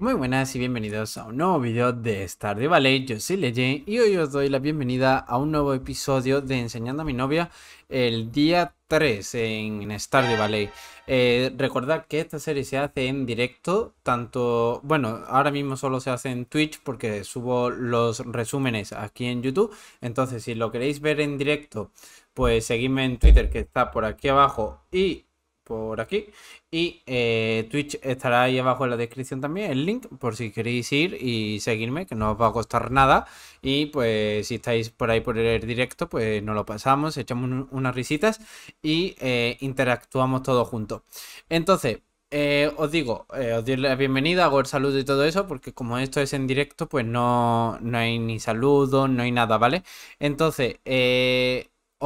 Muy buenas y bienvenidos a un nuevo video de de Valley, yo soy Leye y hoy os doy la bienvenida a un nuevo episodio de Enseñando a mi novia el día 3 en Stardew Valley. Eh, recordad que esta serie se hace en directo, tanto, bueno, ahora mismo solo se hace en Twitch porque subo los resúmenes aquí en YouTube, entonces si lo queréis ver en directo, pues seguidme en Twitter que está por aquí abajo y por aquí. Y eh, Twitch estará ahí abajo en la descripción también, el link, por si queréis ir y seguirme, que no os va a costar nada. Y pues si estáis por ahí por el directo, pues nos lo pasamos, echamos unas risitas y eh, interactuamos todos juntos. Entonces... Eh, os digo, os doy la bienvenida, hago el saludo y todo eso, porque como esto es en directo, pues no, no hay ni saludo, no hay nada, ¿vale? Entonces,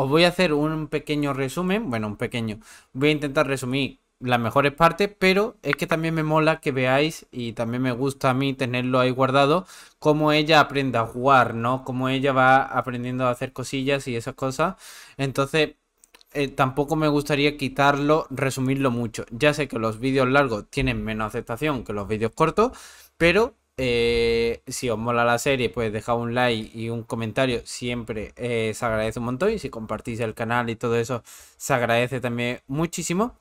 os voy a hacer un pequeño resumen, bueno, un pequeño. Voy a intentar resumir las mejores partes, pero es que también me mola que veáis y también me gusta a mí tenerlo ahí guardado, cómo ella aprende a jugar, ¿no? Cómo ella va aprendiendo a hacer cosillas y esas cosas. Entonces, eh, tampoco me gustaría quitarlo, resumirlo mucho. Ya sé que los vídeos largos tienen menos aceptación que los vídeos cortos, pero eh, si os mola la serie, pues dejad un like y un comentario. Siempre eh, se agradece un montón. Y si compartís el canal y todo eso, se agradece también muchísimo.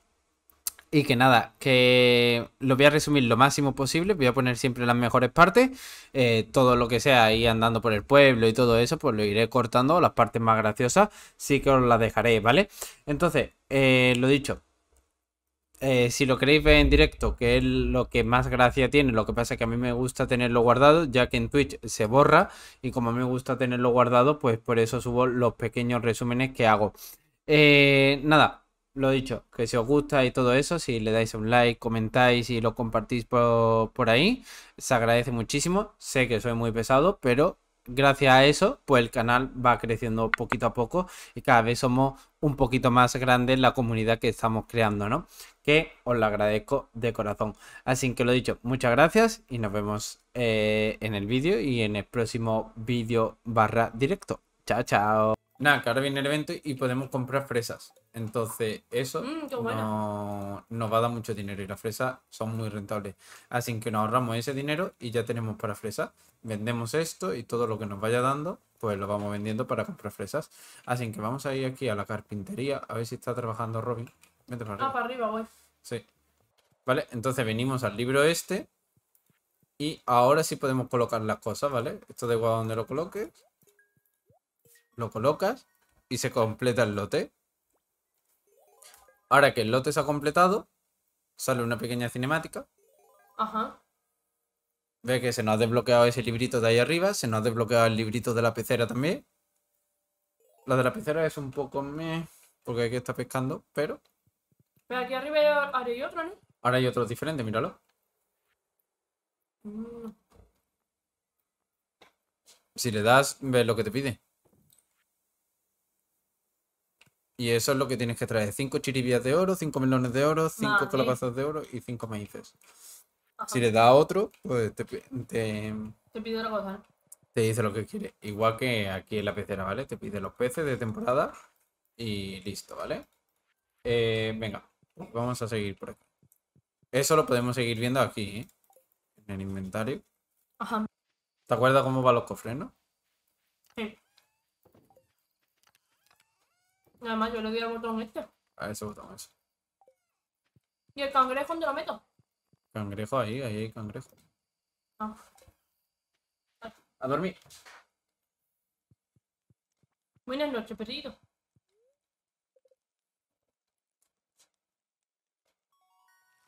Y que nada, que lo voy a resumir lo máximo posible. Voy a poner siempre las mejores partes. Eh, todo lo que sea ahí andando por el pueblo y todo eso, pues lo iré cortando. Las partes más graciosas sí que os las dejaré, ¿vale? Entonces, lo dicho, eh, si lo queréis ver en directo, que es lo que más gracia tiene, lo que pasa es que a mí me gusta tenerlo guardado, ya que en Twitch se borra y como a mí me gusta tenerlo guardado, pues por eso subo los pequeños resúmenes que hago. Eh, nada, lo dicho, que si os gusta y todo eso, si le dais un like, comentáis y lo compartís por, por ahí, se agradece muchísimo. Sé que soy muy pesado, pero gracias a eso, pues el canal va creciendo poquito a poco y cada vez somos un poquito más grandes la comunidad que estamos creando, ¿no? Que os lo agradezco de corazón. Así que lo dicho, muchas gracias y nos vemos eh, en el vídeo y en el próximo vídeo barra directo. Chao, chao. Nada, que ahora viene el evento y podemos comprar fresas. Entonces, eso mm, no, nos va a dar mucho dinero y las fresas son muy rentables. Así que nos ahorramos ese dinero y ya tenemos para fresas. Vendemos esto y todo lo que nos vaya dando, pues lo vamos vendiendo para comprar fresas. Así que vamos a ir aquí a la carpintería a ver si está trabajando Robin. Ah, para arriba. Ah, para arriba, güey. Sí. Vale, entonces venimos al libro este. Y ahora sí podemos colocar las cosas, ¿vale? Esto de igual donde lo coloque lo colocas y se completa el lote. Ahora que el lote se ha completado, sale una pequeña cinemática. Ajá. Ve que se nos ha desbloqueado ese librito de ahí arriba, se nos ha desbloqueado el librito de la pecera también. La de la pecera es un poco meh, porque hay que estar pescando, pero... Pero aquí arriba ahora hay otro, ¿no? Ahora hay otro diferente, míralo. Mm. Si le das, ve lo que te pide. Y eso es lo que tienes que traer. Cinco chiribías de oro, cinco melones de oro, cinco colapazos de oro y cinco maíces. Si le da otro, pues te, te, te pide cosa. Te dice lo que quiere. Igual que aquí en la pecera, ¿vale? Te pide los peces de temporada y listo, ¿vale? Eh, venga, vamos a seguir por aquí. Eso lo podemos seguir viendo aquí, ¿eh? En el inventario. Ajá. ¿Te acuerdas cómo van los cofres, no? Sí más, yo le doy al botón este. A ese botón, ese. ¿Y el cangrejo dónde lo meto? Cangrejo ahí, ahí hay cangrejo. Ah. A dormir. Buenas noches, perrito.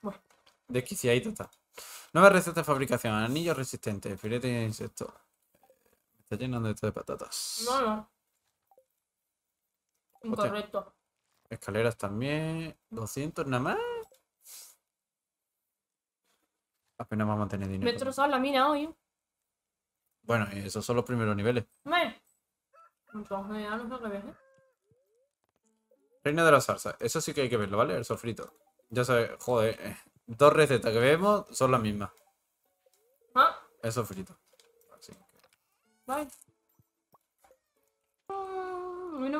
Bueno. Desquiciadito está. Nueva receta de fabricación. Anillo resistente, filete de insecto. está llenando esto de patatas. No, no. Incorrecto. Escaleras también. 200 nada más. Apenas vamos a tener dinero. Me la mina hoy. Bueno, esos son los primeros niveles. Entonces ya no Reina de la salsa. Eso sí que hay que verlo, ¿vale? El sofrito. Ya sabes, joder. Eh, dos recetas que vemos son las mismas. ¿Ah? El sofrito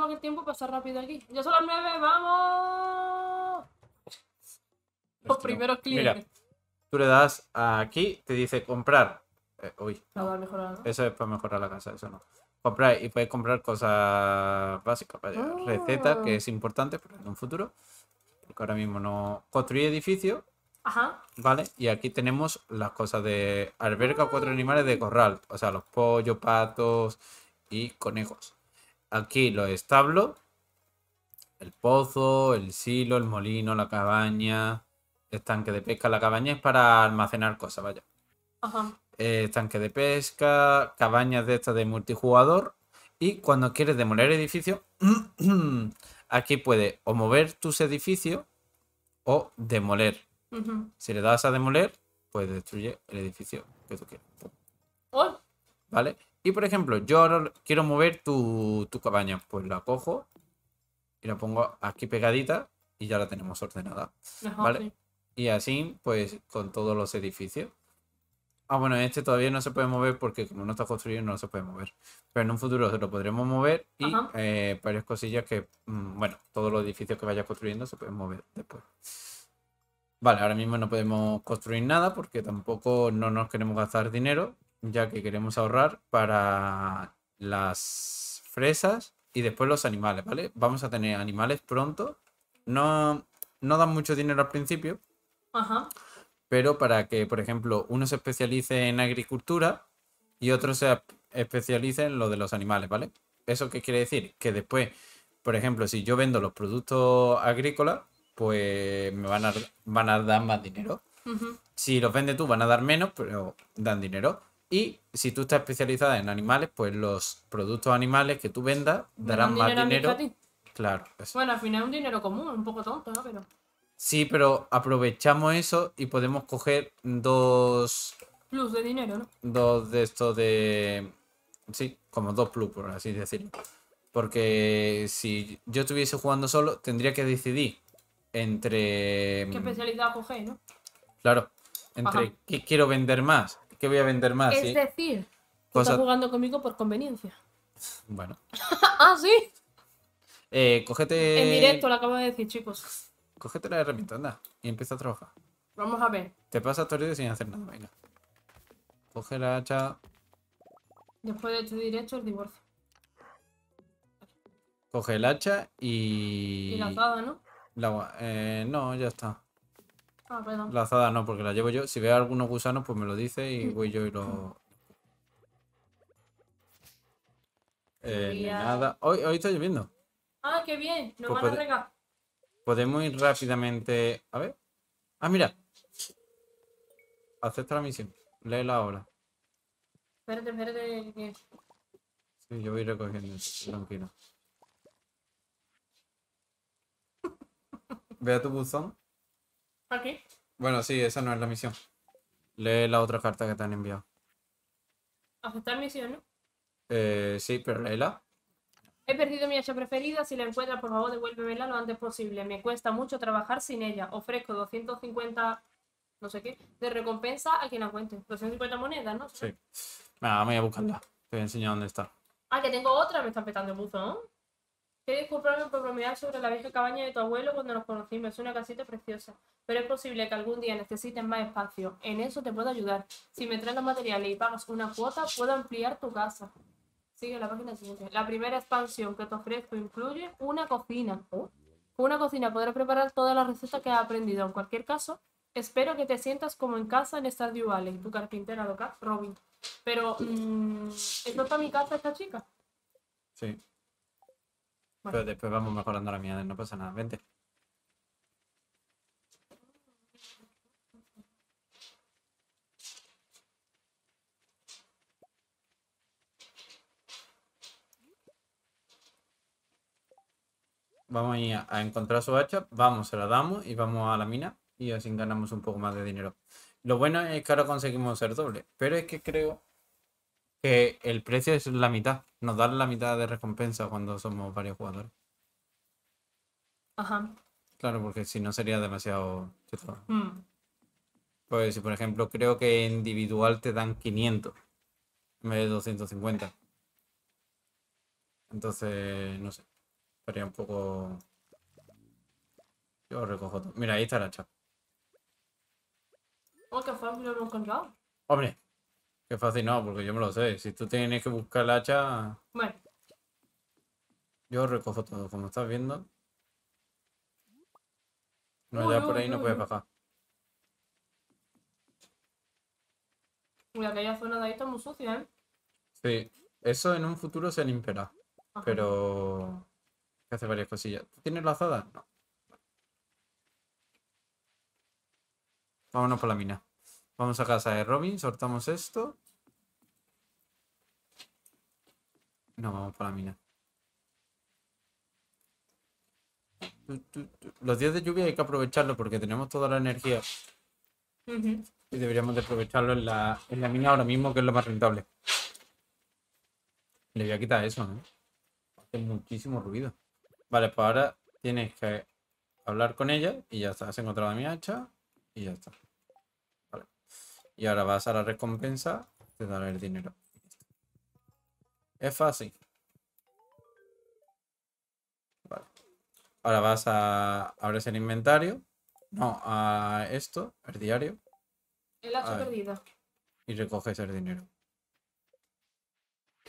que el tiempo pasa rápido aquí. Ya son las nueve, vamos. Los primeros clientes. tú le das aquí, te dice comprar. hoy eh, uy. Eso es para mejorar la casa, eso no. Comprar y puedes comprar cosas básicas, ah. recetas, que es importante en un futuro. Porque ahora mismo no. Construir edificio Ajá. Vale, y aquí tenemos las cosas de alberga cuatro ah. animales de corral. O sea, los pollos, patos y conejos aquí los establos, el pozo, el silo, el molino, la cabaña, el estanque de pesca. La cabaña es para almacenar cosas, vaya. Ajá. Eh, estanque de pesca, cabañas de estas de multijugador. Y cuando quieres demoler edificio, aquí puedes o mover tus edificios o demoler. Si le das a demoler, pues destruye el edificio que tú quieras. Oh. ¿Vale? Y por ejemplo, yo quiero mover tu, cabaña. Pues la cojo y la pongo aquí pegadita y ya la tenemos ordenada. ¿Vale? Y así, pues, con todos los edificios. Ah, bueno, este todavía no se puede mover porque como no está construido no se puede mover. Pero en un futuro se lo podremos mover y eh, varias cosillas que, mm, bueno, todos los edificios que vaya construyendo se pueden mover después. Vale, ahora mismo no podemos construir nada porque tampoco no nos queremos gastar dinero ya que queremos ahorrar para las fresas y después los animales, ¿vale? Vamos a tener animales pronto. No, no dan mucho dinero al principio, Ajá. pero para que, por ejemplo, uno se especialice en agricultura y otro se especialice en lo de los animales, ¿vale? ¿Eso qué quiere decir? Que después, por ejemplo, si yo vendo los productos agrícolas, pues me van a, van a dar más dinero. Si los vende tú, van a dar menos, pero dan dinero. Y si tú estás especializada en animales, pues los productos animales que tú vendas darán más dinero. Claro. Bueno, al final es un dinero común, un poco tonto, ¿no? Pero... Sí, pero aprovechamos eso y podemos coger dos... Plus de dinero, ¿no? Dos de estos de... Sí, como dos plus, por así decirlo. Porque si yo estuviese jugando solo, tendría que decidir entre... ¿Qué especialidad coger, no? Claro, entre qué quiero vender más. ¿Qué voy a vender más? Es decir, está jugando conmigo por conveniencia. Bueno. ah, sí. Eh, cogete. En directo lo acabo de decir, chicos. Cogete la herramienta, anda. Y empieza a trabajar. Vamos a ver. Te pasa todo sin hacer nada, venga. Coge la hacha. Después de este directo, el divorcio. Coge el hacha y. Y la espada, ¿no? La... Eh, no, ya está. Ah, la perdón. no, porque la llevo yo. Si veo algunos gusanos, pues me lo dice y mm. voy yo y lo... Eh, nada. Hoy, hoy está lloviendo. Ah, qué bien. Nos pues van a regar. Podemos ir rápidamente... A ver. Ah, mira. Acepta la misión. la ahora. Espérate, espérate. Sí, yo voy recogiendo. Tranquilo. Ve a tu buzón. Aquí. Bueno, sí, esa no es la misión. Lee la otra carta que te han enviado. ¿Aceptar misión, no? Eh, sí, pero léela. He perdido mi hacha preferida. Si la encuentras, por favor, devuélvemela lo antes posible. Me cuesta mucho trabajar sin ella. Ofrezco 250, no sé qué, de recompensa a quien la cuente. 250 monedas, ¿no? Sí. me voy a buscarla. Te voy a enseñar dónde está. Ah, que tengo otra. Me están petando el buzo, ¿no? Quiero disculparme por bromear sobre la vieja cabaña de tu abuelo cuando nos conocimos. Es una casita preciosa, pero es posible que algún día necesiten más espacio. En eso te puedo ayudar. Si me traes los materiales y pagas una cuota, puedo ampliar tu casa. Sigue la página siguiente. La primera expansión que te ofrezco incluye una cocina. Con oh, una cocina podrás preparar todas las recetas que has aprendido. En cualquier caso, espero que te sientas como en casa en Stardew Valley. Tu carpintera local, Robin. Pero, mm, ¿esto está mi casa esta chica? Sí. Pero después vamos mejorando la mía, no pasa nada. Vente. Vamos a encontrar su hacha, vamos, se la damos y vamos a la mina y así ganamos un poco más de dinero. Lo bueno es que ahora conseguimos ser doble, pero es que creo que el precio es la mitad nos dan la mitad de recompensa cuando somos varios jugadores. Ajá. Claro, porque si no sería demasiado mm. Pues si por ejemplo creo que individual te dan 500 en vez de 250. Entonces, no sé. Sería un poco... Yo recojo todo. Mira, ahí está la chapa. Oh, qué lo hemos encontrado. Hombre, Qué fácil no, porque yo me lo sé. Si tú tienes que buscar el hacha. Bueno. Yo recojo todo, como estás viendo. No, ya por ahí no, puedes bajar. Uy, aquella zona de ahí está muy sucia, ¿eh? Sí, eso en un futuro se limpiará. pero... Pero. Que hace varias cosillas. ¿Tú tienes azada? No. Vámonos por la mina. Vamos a casa de Robin, soltamos esto. No, vamos para la mina. Los días de lluvia hay que aprovecharlo porque tenemos toda la energía. Y deberíamos de aprovecharlo en la, mina ahora mismo, que es lo más rentable. Le voy a quitar eso, ¿no? Hace muchísimo ruido. Vale, pues ahora tienes que hablar con ella y ya está. Has encontrado mi hacha y ya está. Y ahora vas a la recompensa, te dará el dinero. Es fácil. Vale. Ahora vas a... Abres el inventario. No, a esto, el diario. El hacha perdida. Y recoges el dinero.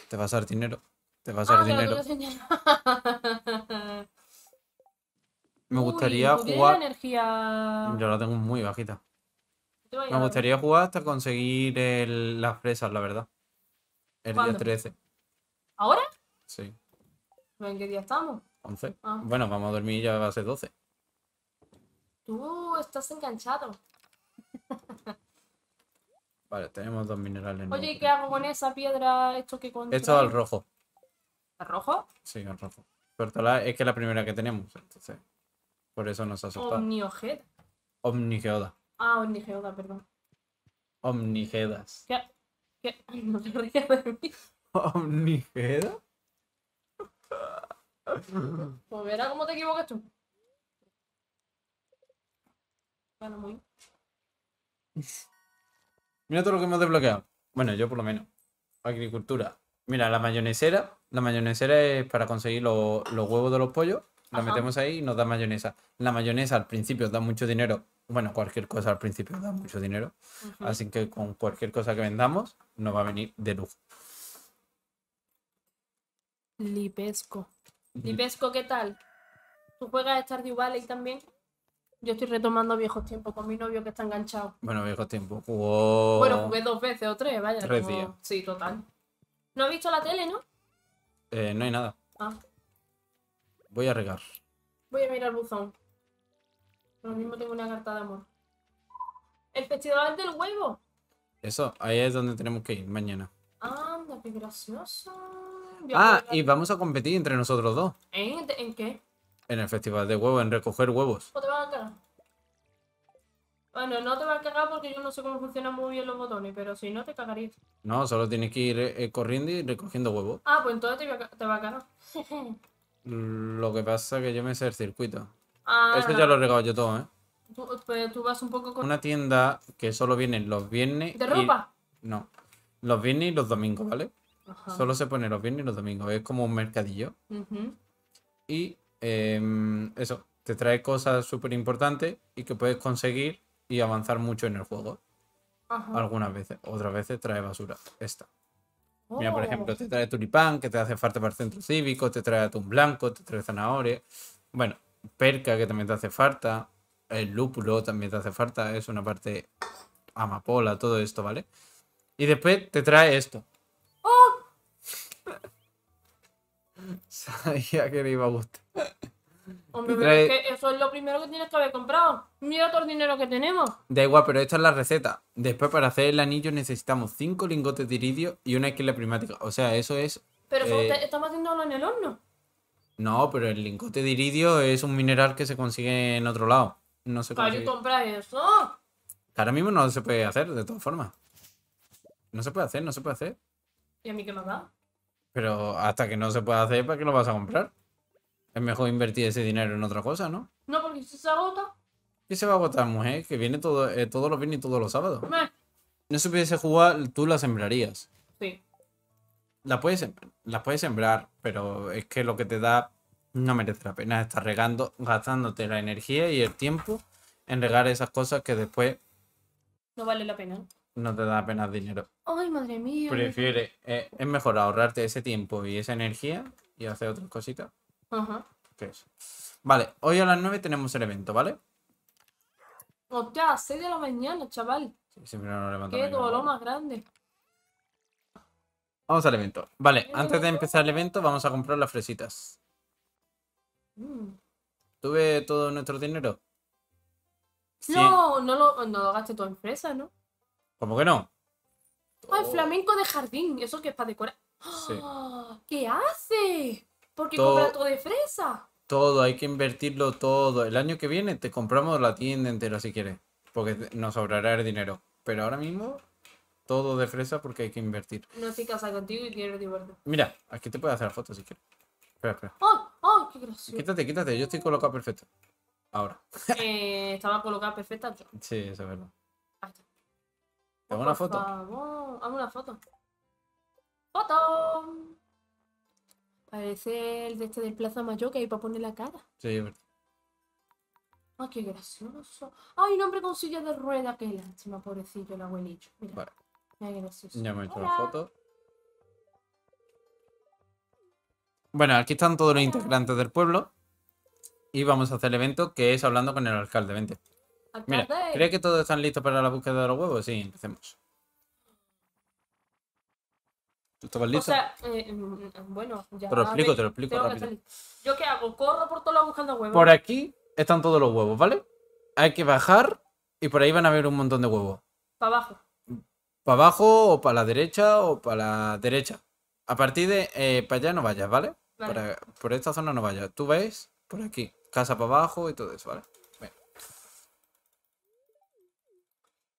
Te vas a dar dinero. Te vas a dar ah, dinero. Me gustaría jugar... Yo la tengo muy bajita. Me gustaría jugar hasta conseguir las fresas, la verdad. El día 13. ¿Ahora? Sí. ¿En qué día estamos? 11. Ah. Bueno, vamos a dormir ya va a 12. Tú estás enganchado. vale, tenemos dos minerales. Oye, ¿y qué hago con esa piedra? Esto que Esto al rojo. ¿Al rojo? Sí, al rojo. Pero es que es la primera que tenemos, entonces. Por eso nos ha asustado. Omnigeoda. Ah, perdón. Omnigedas. ¿Qué? ¿Qué? no te rías de mí. ¿Omnigeda? Pues verás cómo te equivocas tú. Bueno, muy. Mira todo lo que hemos desbloqueado. Bueno, yo por lo menos. Agricultura. Mira, la mayonesera. La mayonesera es para conseguir los huevos de los pollos la metemos ahí y nos da mayonesa. La mayonesa al principio da mucho dinero. Bueno, cualquier cosa al principio da mucho dinero. Así que con cualquier cosa que vendamos, nos va a venir de lujo. Lipesco. Lipesco, ¿qué tal? ¿Tú juegas Stardew Valley también? Yo estoy retomando viejos tiempos con mi novio que está enganchado. Bueno, viejos tiempos. Bueno, jugué dos veces o tres, vaya. Sí, total. ¿No has visto la tele, no? Eh, no hay nada. Ah. Voy a regar. Voy a mirar el buzón. Lo mismo tengo una carta de amor. ¡El festival del huevo! Eso, ahí es donde tenemos que ir mañana. Anda, qué gracioso. Ah, y vamos a competir entre nosotros dos. ¿En, qué? En el festival de huevo, en recoger huevos. ¿O te vas a cagar? Bueno, no te vas a cagar porque yo no sé cómo funcionan muy bien los botones, pero si no, te cagarías. No, solo tienes que ir eh, corriendo y recogiendo huevos. Ah, pues entonces te, va te a cagar. Lo que pasa es que yo me sé el circuito. Ah, Eso ya lo he regado yo todo, ¿eh? Pues, tú, vas un poco con... Una tienda que solo vienen los viernes... ¿De No. Los viernes los domingos, ¿vale? Solo se pone los viernes y los domingos. Es como un mercadillo. Y em, eso, te trae cosas súper importantes y que puedes conseguir y avanzar mucho en el juego. Algunas veces. Otras veces trae basura. Esta. Mira, por ejemplo, te oh. trae tulipán, que te hace falta para el centro cívico, te trae atún blanco, te trae zanahoria, Bueno, perca, que también te hace falta. El lúpulo también te hace falta. Es una parte amapola, todo esto, ¿vale? Y después te trae esto. ¡Oh! Sabía que me iba a gustar. Hombre, pero eso es lo primero que tienes que haber comprado. Mira todo el dinero que tenemos. Da igual, pero esta es la receta. Después, para hacer el anillo necesitamos 5 lingotes de iridio y una esquila primática O sea, eso es. Pero eh, estamos haciéndolo en el horno. No, pero el lingote de iridio es un mineral que se consigue en otro lado. No se comprar eso? ahora mismo no se puede hacer, de todas formas. No se puede hacer, no se puede hacer. ¿Y a mí qué me da? Pero hasta que no se pueda hacer, ¿para qué lo vas a comprar? Es mejor invertir ese dinero en otra cosa, ¿no? No, porque si se agota. ¿Qué se va a agotar, mujer? Que viene todo, eh, todos los viernes y todos los sábados. No, No supiese jugar, tú la sembrarías. Sí. La puedes, sembrar, pero es que lo que te da no merece la pena estar regando, gastándote la energía y el tiempo en regar esas cosas que después. No vale la pena. No te da apenas dinero. Ay, madre mía. Prefiere, eh, es mejor ahorrarte ese tiempo y esa energía y hacer otras cositas. Ajá. ¿Qué es? Vale, hoy a las 9 tenemos el evento, ¿vale? Hostia, pues 6 de la mañana, chaval. Sí, siempre lo levantamos. Qué dolor más grande. Vamos al evento. Vale, antes de empezar el evento vamos a comprar las fresitas. Mm. ¿Tuve todo nuestro dinero? No, no lo, no todo en fresas, ¿no? ¿Cómo que no? el oh. flamenco de jardín, eso que es para decorar. ¡Ah! ¿Qué hace? Porque todo, compra todo de fresa. Todo, hay que invertirlo todo. El año que viene te compramos la tienda entera si quieres. Porque nos sobrará el dinero. Pero ahora mismo, todo de fresa porque hay que invertir. No estoy casada contigo y quiero divertirme. Mira, aquí te puedo hacer la foto si quieres. Espera, espera. ¡Ay! ¡Ay! ¡Qué gracioso! Quítate, quítate. Yo estoy colocado perfecto. Ahora. Eh, estaba colocada perfecta Sí, eso es verdad. Ahí está. hago una foto? Favor, hago una foto. ¡Foto! Parece el de este del Plaza Mayor que hay para poner la cara. Sí, es verdad. Ay, ah, qué gracioso. Ay, nombre hombre con silla de rueda. Qué lástima, pobrecillo, el abuelito. Mira. Mira qué gracioso. Ya me he hecho la foto. Bueno, aquí están todos los integrantes del pueblo. Y vamos a hacer el evento que es hablando con el alcalde. Vente. ¿cree que todos están listos para la búsqueda de los huevos? Sí, empecemos. ¿Tú estabas listo? O sea, eh, em, em, bueno, ya. Te lo explico, te lo explico rápido. ¿Yo qué hago? Corro por todos lados buscando huevos. Por aquí están todos los huevos, ¿vale? Hay que bajar y por ahí van a haber un montón de huevos. Para abajo. Para abajo o para la derecha o para la derecha. A partir de eh, para allá no vayas, ¿vale? por esta zona no vayas. Tú ves por aquí, casa para abajo y todo eso, ¿vale?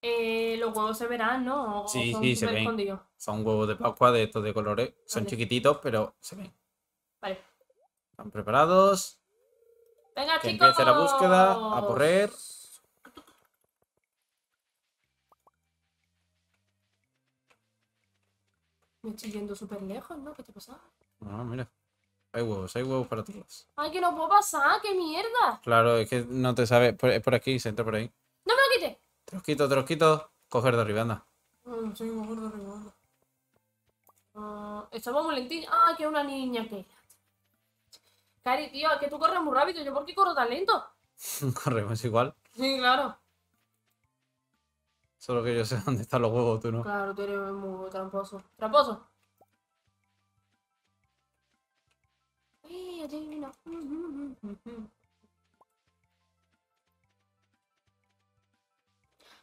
Eh, los huevos se verán, ¿no? sí, sí, se ven. Son huevos de Pascua de estos de colores. Son chiquititos, pero se ven. Vale. ¿Están preparados? Venga, que chicos. Empiece la búsqueda, a correr. Me estoy yendo súper lejos, ¿no? ¿Qué te pasa? No, ah, mira. Hay huevos, hay huevos para todos. Ay, que no puedo pasar, qué mierda. Claro, es que no te sabes. Es por aquí, se entra por ahí. ¡No me lo quites! Trosquito, trosquito. Coger de arriba, anda. Ah, coger de arriba, anda. Ah, Estamos muy lentitos. ¡Ay, ah, que una niña que. Cari, tío, que tú corres muy rápido. ¿Yo por qué corro tan lento? Corremos igual. Sí, claro. Solo que yo sé dónde están los huevos, tú no. Claro, tú eres muy tramposo. ¡Tramposo! Eh,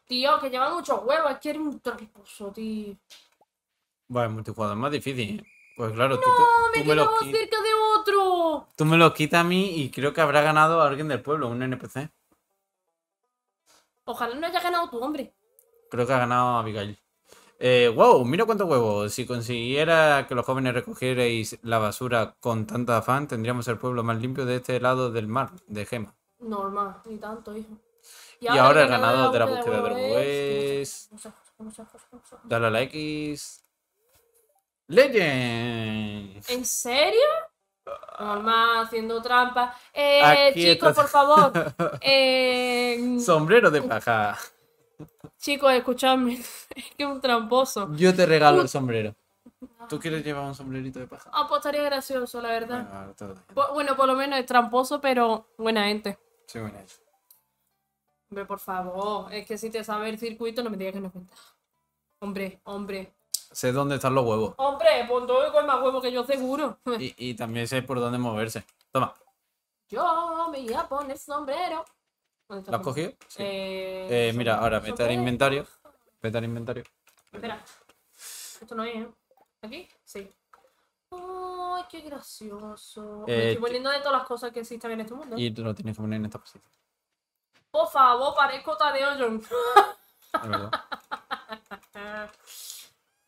Tío, que lleva muchos huevos, es que eres un traposo, tío. Bueno, el multijugador es más difícil. ¿eh? Pues claro, no, tú, me, tú me cerca de otro. Tú me lo quitas a mí y creo que habrá ganado a alguien del pueblo, un NPC. Ojalá no haya ganado tu hombre. Creo que ha ganado Abigail. Eh, wow, mira cuántos huevos. Si consiguiera que los jóvenes recogierais la basura con tanta afán, tendríamos el pueblo más limpio de este lado del mar, de Gema. Normal, ni tanto, hijo. Y ahora, el ganador de la búsqueda de muchas Dale a la X. Legend. ¿En serio? Normal, ah. haciendo trampa. Eh, chicos, por favor. Eh, sombrero de uh. paja. Chicos, escuchadme. Es que es un tramposo. Yo te regalo uh. el sombrero. ¿Tú ah. quieres llevar un sombrerito de paja? Ah, pues estaría gracioso, la verdad. bueno por lo menos es tramposo, pero buena gente. Sí, buena gente. Hombre, por favor, es que si te sabe el circuito no me digas que no cuenta. Hombre, hombre. Sé dónde están los huevos. Hombre, pon todo con más huevos que yo seguro. Y, también sé por dónde moverse. Toma. Yo me voy a poner sombrero. ¿Lo has cogido? Eh, eh, mira, ahora vete al inventario. Vete al inventario. Espera. Esto no es, ¿eh? ¿Aquí? Sí. ¡Ay, qué gracioso! me eh, estoy poniendo de todas las cosas que existen en este mundo. Y tú lo tienes que poner en esta posición. Por favor, parezco Tadeo John.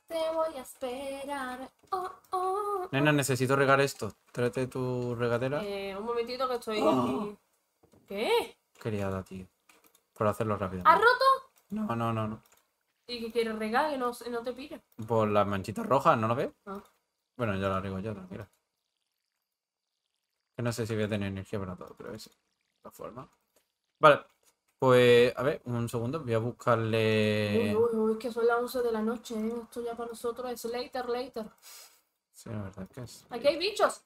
Te voy a esperar. Oh, oh, oh. Nena, necesito regar esto. Trate tu regadera. Eh, un momentito que estoy aquí. Oh. ¿Qué? Criada, tío. Por hacerlo rápido. ¿Has roto? No, no, no, no. ¿Y qué quieres regar? Que no, no te pires. Por las manchitas rojas, ¿no lo ves? No ah. Bueno, ya la riego yo, tranquila. Que no sé si voy a tener energía para todo, pero es la forma. Vale, pues a ver, un segundo, voy a buscarle. Uy, uy, uy, que son las 11 de la noche, ¿eh? Esto ya para nosotros es later, later. Sí, la verdad es que es. Aquí hay bichos.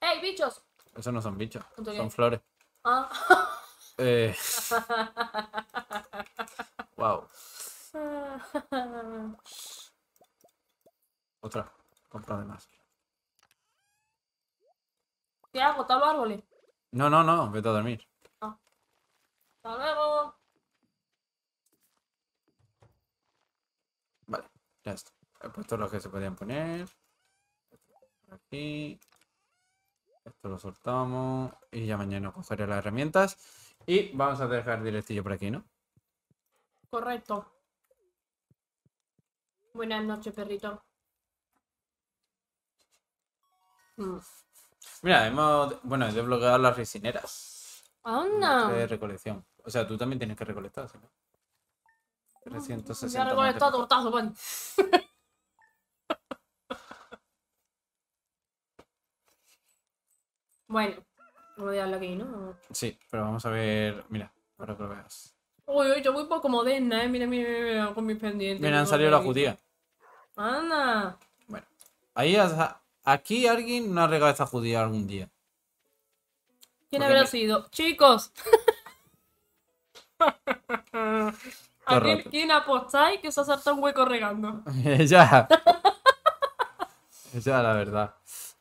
¡Ey, bichos! Esos no son bichos, son flores. Ah. Eh... wow. Otra, compra de más. ¿Qué hago? árboles? No, no, no, vete a dormir. Vale, ya está. He puesto los que se podían poner. aquí. Esto lo soltamos. Y ya mañana cogeré las herramientas. Y vamos a dejar directillo por aquí, ¿no? Correcto. Buenas noches, perrito. Mm. Mira, hemos... Bueno, he desbloqueado las resineras. ¡Anda! De recolección. O sea, tú también tienes que recolectar, ¿sabes? 360. Ya recolectado tortazo, pan. bueno, vamos a dejarlo aquí, ¿no? Sí, pero vamos a ver. Mira, para que lo veas. Uy, uy, yo voy poco moderna, eh. Mira, mira, mira, con mis pendientes. Mira, han salido las judías. Anda. Bueno, ahí aquí alguien no ha regalado esta judía algún día. ¿Quién habrá sido? Chicos. ¿A quién, apostáis que se ha saltado un hueco regando? ya ya la verdad.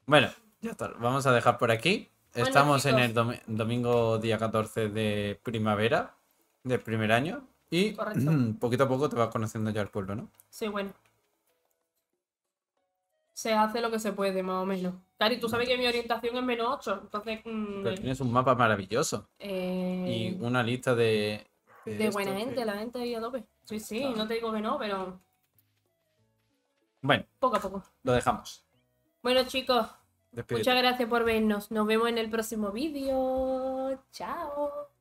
Bueno, ya está. Vamos a dejar por aquí. Estamos en el domingo día 14 de primavera, del primer año. Y poquito a poco te vas conociendo ya el pueblo, ¿no? Sí, bueno se hace lo que se puede, más o menos. Cari, tú sabes que mi orientación es menos 8, entonces... Mm, pero tienes un mapa maravilloso. Eh, y una lista de... De, buena gente, la gente ahí Adobe. Sí, sí, no te digo que no, pero... Bueno. Poco a poco. Lo dejamos. Bueno, chicos. Muchas gracias por vernos. Nos vemos en el próximo vídeo. Chao.